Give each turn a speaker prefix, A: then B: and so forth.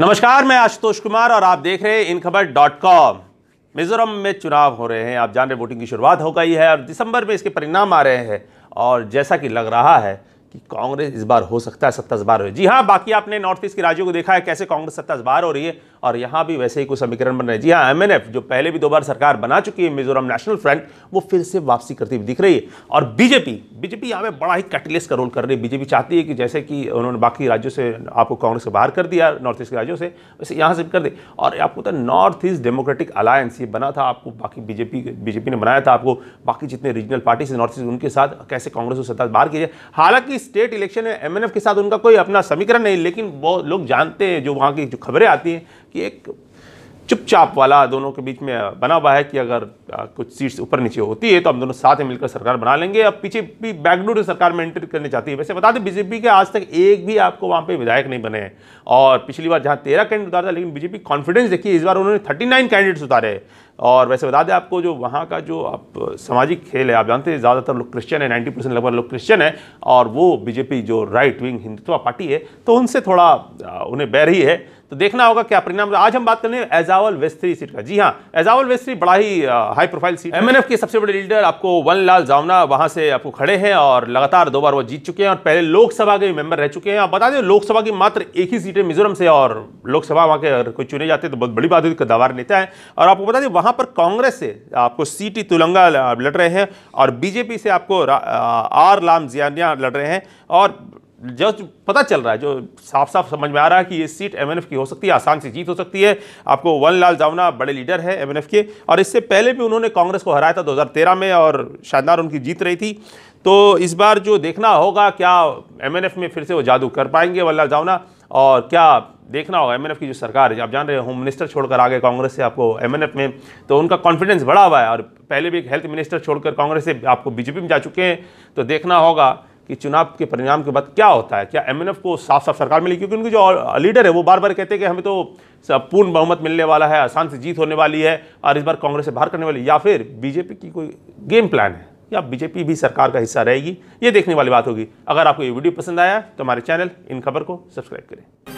A: नमस्कार मैं आशुतोष कुमार और आप देख रहे हैं इन खबर डॉट कॉम मिजोरम में चुनाव हो रहे हैं आप जान रहे वोटिंग की शुरुआत हो गई है और दिसंबर में इसके परिणाम आ रहे हैं और जैसा कि लग रहा है कि कांग्रेस इस बार हो सकता है सत्ता बार हो रही है जी हाँ बाकी आपने नॉर्थ ईस्ट के राज्यों को देखा है कैसे कांग्रेस सत्ता बार हो रही है और यहाँ भी वैसे ही कुछ समीकरण बन रहे हैं जी हाँ एमएनएफ जो पहले भी दो बार सरकार बना चुकी है मिजोरम नेशनल फ्रंट वो फिर से वापसी करती हुई दिख रही है और बीजेपी बीजेपी यहाँ पे बड़ा ही कटलेस का रोल कर रही है बीजेपी चाहती है कि जैसे कि उन्होंने बाकी राज्यों से आपको कांग्रेस से बाहर कर दिया नॉर्थ ईस्ट के राज्यों से वैसे यहाँ से कर दे और आपको तो नॉर्थ ईस्ट डेमोक्रेटिक अलायंस ये बना था आपको बाकी बीजेपी बीजेपी ने बनाया था आपको बाकी जितने रीजनल पार्टीज नॉर्थ ईस्ट उनके साथ कैसे कांग्रेस को सत्ता बाहर की जाए हालांकि स्टेट इलेक्शन में एमएनएफ के साथ उनका कोई अपना समीकरण नहीं लेकिन वो लोग जानते हैं जो वहाँ की जो खबरें आती हैं कि एक चुपचाप वाला दोनों के बीच में बना हुआ है कि अगर कुछ सीट्स ऊपर नीचे होती है तो हम दोनों साथ में मिलकर सरकार बना लेंगे अब पीछे भी बैकडोर सरकार में एंट्री करने चाहती है वैसे बता दें बीजेपी के आज तक एक भी आपको वहाँ पे विधायक नहीं बने हैं और पिछली बार जहाँ तेरह कैंडिडेट उतारा था लेकिन बीजेपी कॉन्फिडेंस देखिए इस बार उन्होंने थर्टी नाइन कैंडिडेट्स उतारे और वैसे बता दें आपको जो वहाँ का जो आप सामाजिक खेल है आप जानते हैं ज़्यादातर लोग क्रिश्चियन है नाइन्टी परसेंट लगभग लोग क्रिश्चियन है और वो बीजेपी जो राइट विंग हिंदुत्व पार्टी है तो उनसे थोड़ा उन्हें बैर ही है तो देखना होगा क्या परिणाम आज हम बात हैं एजावल वेस्त्री सीट का जी हाँ एजावल वेस्त्री बड़ा ही हाई प्रोफाइल सीट एमएनएफ के सबसे बड़े लीडर आपको वन लाल जावना वहां से आपको खड़े हैं और लगातार दो बार वो जीत चुके हैं और पहले लोकसभा के मेंबर रह चुके हैं आप बता दें लोकसभा की मात्र एक ही सीटें मिजोरम से और लोकसभा वहां के अगर कोई चुने जाते तो बहुत बड़ी बात है दावार नेता है और आपको बता दें वहां पर कांग्रेस से आपको सीटी तुलंगा लड़ रहे हैं और बीजेपी से आपको आर लाम जियानिया लड़ रहे हैं और जो पता चल रहा है जो साफ साफ समझ में आ रहा है कि ये सीट एमएनएफ की हो सकती है आसान सी जीत हो सकती है आपको वन लाल जावना बड़े लीडर है एमएनएफ के और इससे पहले भी उन्होंने कांग्रेस को हराया था 2013 में और शानदार उनकी जीत रही थी तो इस बार जो देखना होगा क्या एमएनएफ में फिर से वो जादू कर पाएंगे वन लाल जावना और क्या देखना होगा एमएनएफ की जो सरकार है आप जान रहे हैं होम मिनिस्टर छोड़कर आ गए कांग्रेस से आपको एमएनएफ में तो उनका कॉन्फिडेंस बढ़ा हुआ है और पहले भी एक हेल्थ मिनिस्टर छोड़कर कांग्रेस से आपको बीजेपी में जा चुके हैं तो देखना होगा कि चुनाव के परिणाम के बाद क्या होता है क्या एमएनएफ को साफ साफ सरकार मिली क्योंकि उनके जो लीडर है वो बार बार कहते हैं कि हमें तो पूर्ण बहुमत मिलने वाला है आसान से जीत होने वाली है और इस बार कांग्रेस से बाहर करने वाली या फिर बीजेपी की कोई गेम प्लान है या बीजेपी भी सरकार का हिस्सा रहेगी ये देखने वाली बात होगी अगर आपको ये वीडियो पसंद आया तो हमारे चैनल इन खबर को सब्सक्राइब करें